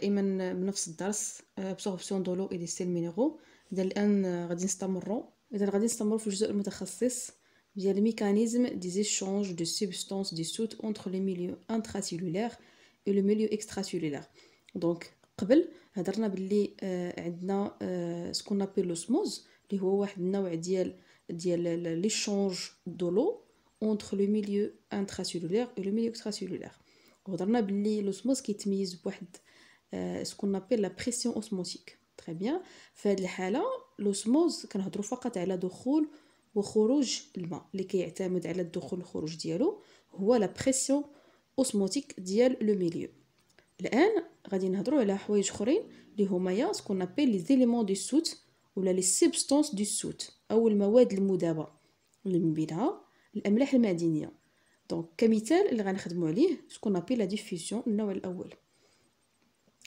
دائما بنفس الدرس ابسوربسيون آه، دو لو اي دي سيل مينيرو اذا الان آه، غادي نستمروا اذا غادي نستمروا في الجزء المتخصص ديال ميكانيزم دي زيشونج دو سوبستانس دي سوت اونتر لي ميليو انتراسيلولير و لو ميليو اكستراسيلولير دونك قبل هضرنا باللي آه، عندنا آه سكون نابيل لوسموز اللي هو واحد النوع ديال ديال لي شونج دو لو اونتر لو ميليو انتراسيلولير و لو ميليو اكستراسيلولير وهضرنا باللي لوسموز كيتميز بواحد آه، ce qu'on appelle la pression osmotique très bien في هذه الحاله لوسموز كنهضروا فقط على دخول وخروج الماء اللي كيعتمد على الدخول والخروج ديالو هو لا بريسيون اوسموتيك ديال لو ميليو الان غادي نهضروا على حوايج اخرين اللي هما يا سكون نابيل لي زيليمون دي سوت ولا لي سيبستونس دو سوت او المواد المذابه اللي من بينها الاملاح المعدنيه دونك كمثال اللي غنخدموا عليه سكون نابيل لا ديفيزيون النوع الاول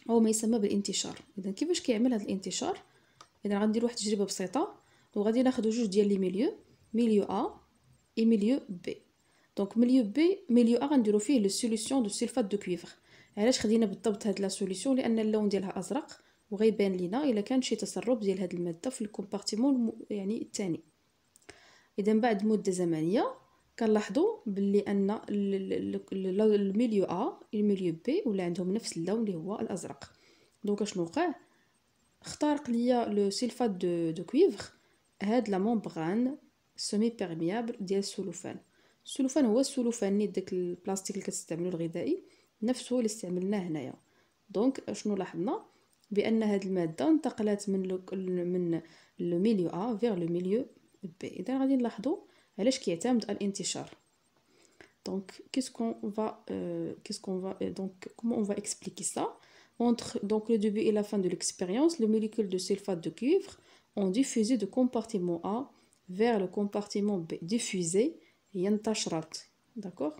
هو ما يسمى بالانتشار اذا كيفاش كيعمل هذا الانتشار اذا غندير واحد التجربه بسيطه وغادي ناخذ جوج ديال لي ميليو ميليو ا اي ميليو بي دونك ميليو بي ميليو ا غنديرو فيه لو سوليسيون دو سيلفات دو كويفر علاش خدينا بالضبط هاد لا سوليسيون لان اللون ديالها ازرق وغيبان لينا الا كان شي تسرب ديال هاد الماده في الكومبارتيمون يعني الثاني اذا بعد مده زمنيه كنلاحظوا باللي ان الميليو ا الميليو بي ولا عندهم نفس اللون اللي هو الازرق دونك اشنو وقع اخترق ليا لو سيلفات دو دو كويفر هاد لا ممبران سومي بيرميابل ديال السلوفان السلوفان هو السلوفان ني داك البلاستيك اللي كتستعملو الغذائي نفسه اللي استعملناه هنايا دونك اشنو لاحظنا بان هاد الماده انتقلت من لو من لو ميليو ا فيغ لو ميليو بي اذا غادي نلاحظوا Donc, qu'est-ce qu'on va, euh, qu'est-ce qu'on va, euh, donc, comment on va expliquer ça Entre donc, le début et la fin de l'expérience, les molécules de sulfate de cuivre ont diffusé du compartiment A vers le compartiment B, diffusé, tashrat, D'accord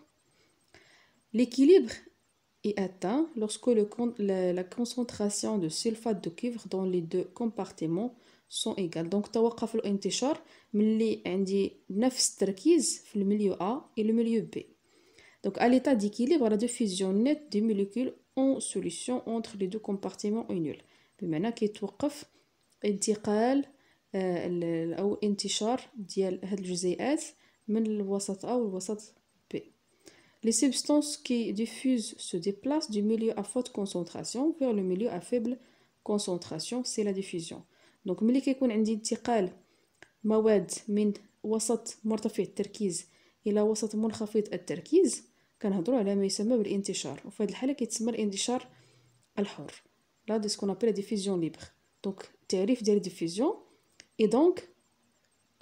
L'équilibre est atteint lorsque le, la, la concentration de sulfate de cuivre dans les deux compartiments sont égales. Donc, vous avez qui le milieu A et le milieu B. Donc, à l'état d'équilibre, la diffusion nette des molécules en solution entre les deux compartiments est A et le B. Les substances qui diffusent se déplacent du milieu à forte concentration vers le milieu à faible concentration c'est la diffusion. دونك ملي كيكون عندي انتقال مواد من وسط مرتفع التركيز الى وسط منخفض التركيز كنهضروا على ما يسمى بالانتشار وفي هذه الحاله كيتسمى الانتشار الحر لا دي سكون ابل ديفيزيون ليبر دونك التعريف ديال ديفيزيون اي دونك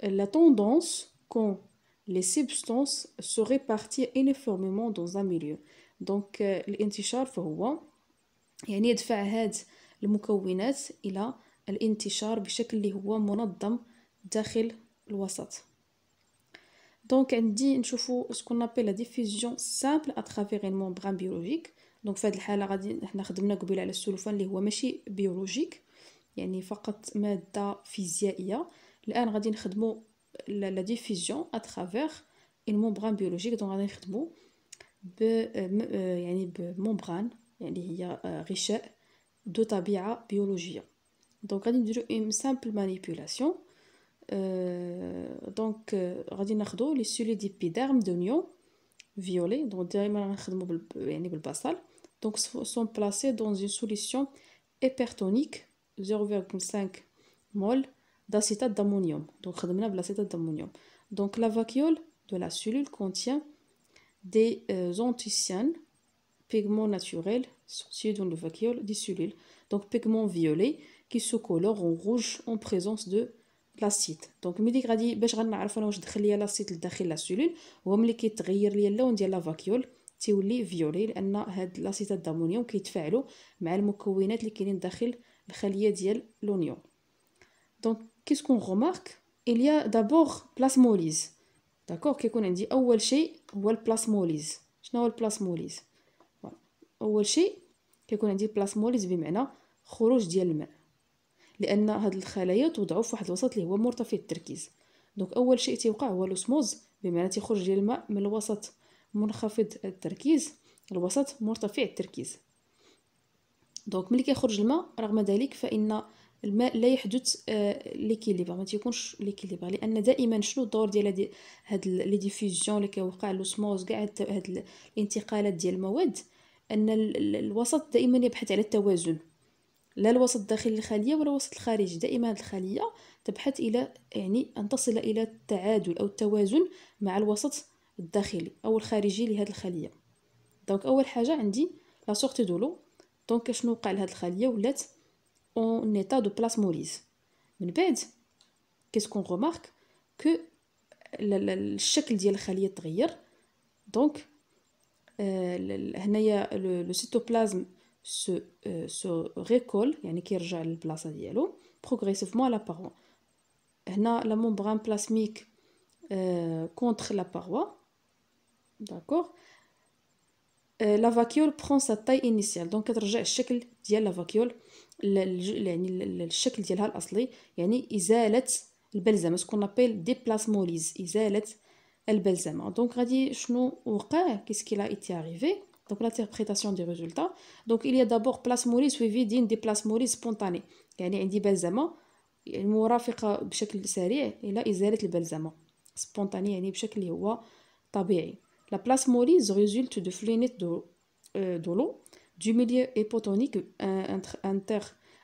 لا توندونس كون لي سبستانس سو ريبارتي انيفورميمون دون ان ميليو دونك الانتشار فهو يعني يدفع هاد المكونات الى الانتشار بشكل اللي هو منظم داخل الوسط دونك عندي نشوفو سكون نابي لا ديفيزيون سامبل اترافيغ ان ممبران بيولوجيك دونك في هذه الحاله غادي حنا خدمنا قبيل على السلوفان اللي هو ماشي بيولوجيك يعني فقط ماده فيزيائيه الان غادي نخدمو لا ديفيزيون اترافيغ ان ممبران بيولوجيك دونك غادي نخدمو ب آه، يعني بممبران يعني هي غشاء آه، دو طبيعه بيولوجيه Donc, غادي نديرو اون سامبل مانيبيولاسيون دونك غادي ناخدو لي سولي ديبيدارم دو نيون فيولي دونك دائما غنخدمو بال يعني بالبصل دونك سون بلاسي 0.5 mol, d'acétate d'ammonium. Donc, خدمنا l'acétate d'ammonium. Donc, la vacuole de la cellule contient des euh, anthocyanes, pigments naturels, sortis dans le vacuole des cellules. Donc, pigments violets qui se colore en rouge en présence de l'acide. donc ملي غادي باش غنعرف انا واش دخل ليا لاسيت لداخل لا سيلول هو ملي كيتغير ليا اللون ديال لا فاكيول تيولي لان هاد كيتفاعلوا مع المكونات اللي كاينين داخل الخليه ديال لونيون دونك ce qu'on remarque il y a d'abord quest d'accord كيكون عندي اول شيء هو شنو هو اول شيء كيكون عندي بمعنى خروج ديال لان هاد الخلايا توضعوا في واحد الوسط اللي هو مرتفع التركيز دونك اول شيء تيوقع هو لوسموز بمعنى تيخرج ديال الماء من الوسط منخفض التركيز الوسط مرتفع التركيز دونك ملي كيخرج الماء رغم ذلك فان الماء لا يحدث آه ليكيليبر ما تيكونش ليكيليبر لان دائما شنو الدور ديال هاد لي ديفيزيون اللي كيوقع لوسموز كاع هاد الانتقالات ديال المواد ان الوسط دائما يبحث على التوازن لا الوسط داخل الخلية ولا الوسط الخارجي دائما الخلية تبحث إلى يعني أن تصل إلى التعادل أو التوازن مع الوسط الداخلي أو الخارجي لهذه الخلية دونك أول حاجة عندي لا سورتي دولو دونك شنو وقع لهاد الخلية ولات اون ايتا دو بلاسموليز من بعد كيس كون غومارك كو الشكل ديال الخلية تغير دونك آه، هنايا لو سيتوبلازم se, euh, se récolte, yani qui rejoint le plasma diallo, progressivement à la paroi. Là, la membrane plasmique euh, contre la paroi, d'accord euh, la vacuole prend sa taille initiale donc elle rejette le شكل ديال la vacuole le يعني الشكل ديالها الاصلي يعني ازاله البلزمه ce qu'on appelle déplasmolyse ازاله البلزمه donc غادي شنو وقع qu'est-ce qui a été arrivé donc l'interprétation des résultats. Donc il y a d'abord place suivie suivi d'une des places Maurice spontanées. يعني عندي بلزمة المرافقة بشكل سريع إلى إزالة البلزمة سبونتاني يعني بشكل هو طبيعي لا بلاس موريز résulte de résulte de, euh, de l'eau du milieu hypotonique euh,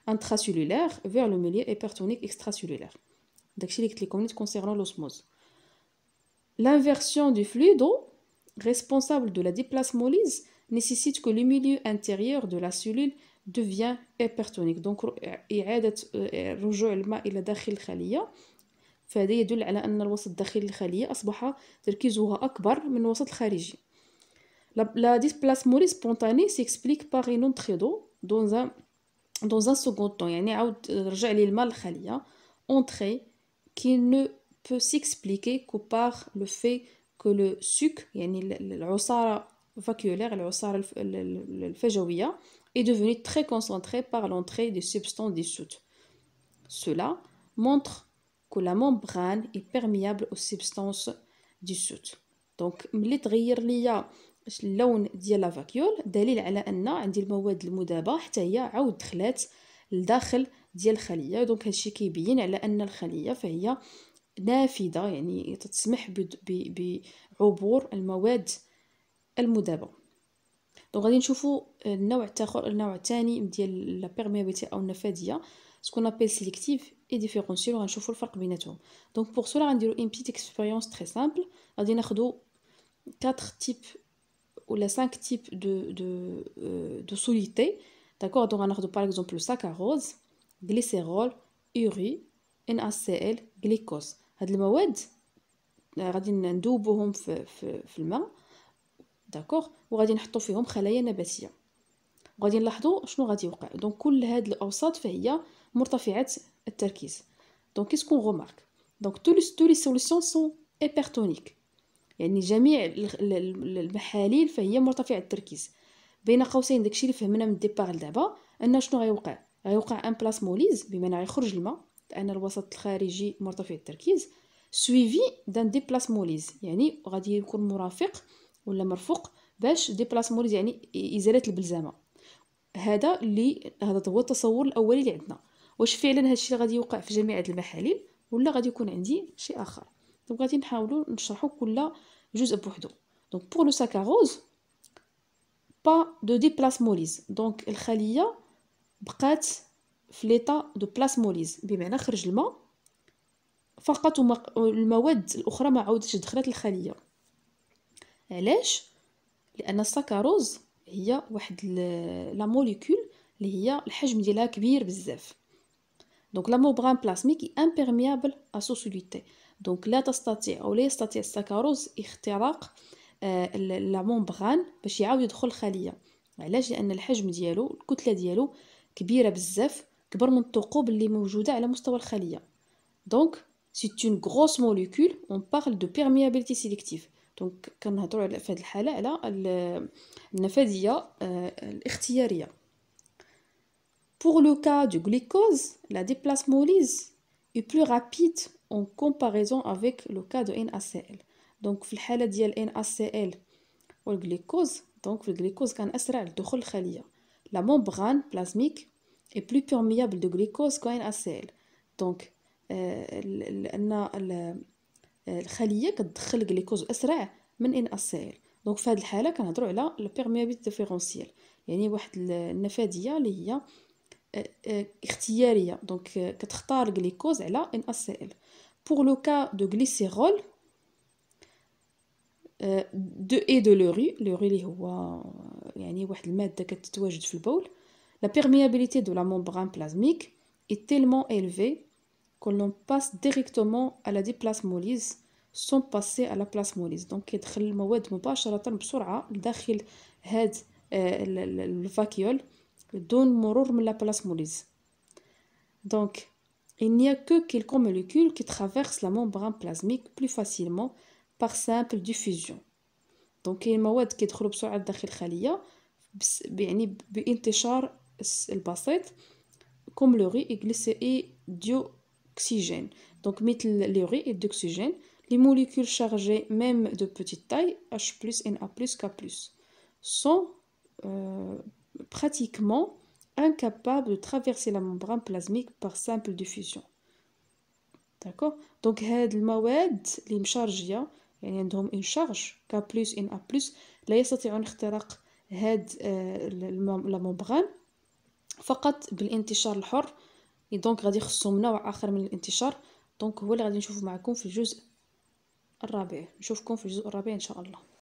intracellulaire vers le milieu hypertonique extracellulaire. داكشي اللي قلت لكم concernant l'osmose. L'inversion du fluide d'eau responsable de la déplasmolyse nécessite que le milieu intérieur de la cellule devient hypertonique donc إعادة رجوع الماء إلى داخل الخلية فهذا يدل على أن الوسط الداخلي للخلية أصبح تركيزها أكبر من الوسط الخارجي La déplasmolise spontanée s'explique par une entrée d'eau dans un, dans un second temps. يعني عاود رجع لي الماء للخلية entrée qui ne peut s'expliquer que par le fait كو لو سوك يعني العصارة فاكيولير العصارة الفجوية est devenue très concentrée par l'entrée des substances dissoutes. Cela montre que la membrane est او aux دي dissoutes. دونك ملي تغير ليا اللون ديال لا فاكيول دليل على ان عندي المواد المذابه حتى هي عاود دخلات لداخل ديال الخليه دونك هادشي كيبين على ان الخليه فهي نافذة يعني تتسمح بعبور المواد المذابة دونك غادي نشوفو النوع التاخر النوع الثاني ديال لا بيرميابيليتي او النفاديه سكون ابيل سيليكتيف اي ديفيرونسيال وغنشوفو الفرق بيناتهم دونك بوغ سولا غنديرو ان بيت اكسبيريونس تري سامبل غادي ناخدو 4 تيب ولا 5 تيب دو دو دو سوليتي داكوغ دونك غناخذو باغ اكزومبل ساكاروز غليسيرول يوري ان اس سي ال غليكوز هاد المواد آه، غادي ندوبوهم في, في, في الماء داكوغ وغادي نحطو فيهم خلايا نباتيه وغادي نلاحظو شنو غادي يوقع دونك كل هاد الاوساط فهي مرتفعات التركيز دونك كيسكون غومارك دونك تو تو لي سوليسيون سون ايبرتونيك يعني جميع المحاليل فهي مرتفعه التركيز بين قوسين داكشي اللي فهمنا من ديباغ لدابا ان شنو غيوقع غيوقع ان بلاسموليز بمعنى غيخرج الماء أن الوسط الخارجي مرتفع التركيز سويفي دان ديبلاسموليز يعني غادي يكون مرافق ولا مرفوق باش ديبلاسموليز يعني إزالة البلزامة هذا اللي هذا هو التصور الأولي اللي عندنا واش فعلا هذا الشيء غادي يوقع في جميع المحاليل ولا غادي يكون عندي شيء آخر دونك غادي نحاولوا نشرحوا كل جزء بوحدو دونك بور لو ساكاروز با دو ديبلاسموليز دونك الخلية بقات في ليطا دو بلاسموليز بمعنى خرج الماء فقط المواد الاخرى ما عاودتش دخلت الخليه علاش لان السكروز هي واحد لا موليكول اللي هي الحجم ديالها كبير بزاف دونك لا موبران بلاسميك امبيرميابل ا سوليتي دونك لا تستطيع او لا يستطيع السكروز اختراق آه، لا مومبران باش يعاود يدخل الخليه علاش لان الحجم ديالو الكتله ديالو كبيره بزاف كبر من الثقوب اللي موجوده على مستوى الخليه دونك سي اون غروس موليكول اون بارل دو بيرميابيليتي سيليكتيف دونك كنهضروا على في هذه الحاله على النفاذيه آه، الاختياريه Pour le cas du glucose, la déplacemolyse est plus rapide en comparaison avec le cas de NaCl. Donc, في الحالة ديال NaCl والجليكوز donc في الجليكوز كان أسرع لدخول الخلية. La membrane plasmique est plus perméable de glucose qu'un ACL دونك لان الخليه كتدخل glucose اسرع من ان ACL دونك في هذه الحاله كنهضروا على البيرميابيلتي ديفيرونسيال يعني واحد النفاديه اللي هي آه، آه، اختياريه دونك آه، كتختار glucose على ان ACL pour لو كا دو غليسيرول دو اي دو لوري لوري اللي هو يعني واحد الماده كتتواجد في البول La perméabilité de la membrane plasmique est tellement élevée que l'on passe directement à la déplasmolyse sans passer à la plasmolyse. Donc, il مباشرة بسرعة الفاكيول دون مرور من la plasmolyse. Donc, il n'y a que quelques molécules qui traversent la membrane plasmique plus facilement par simple diffusion. Donc, il y a des molécules qui entrent بسرعة داخل الخلية يعني بانتشار comme comme le riz et glissé et dioxygène Donc, comme le riz et dioxygène, les molécules chargées, même de petite taille, H+, n Na+, K+, sont euh, pratiquement incapables de traverser la membrane plasmique par simple diffusion. D'accord Donc, ces les une charge K+, Na+, a يستطيعون اختراق euh, la membrane فقط بالانتشار الحر دونك غادي خصهم نوع اخر من الانتشار دونك هو اللي غادي نشوفه معكم في الجزء الرابع نشوفكم في الجزء الرابع ان شاء الله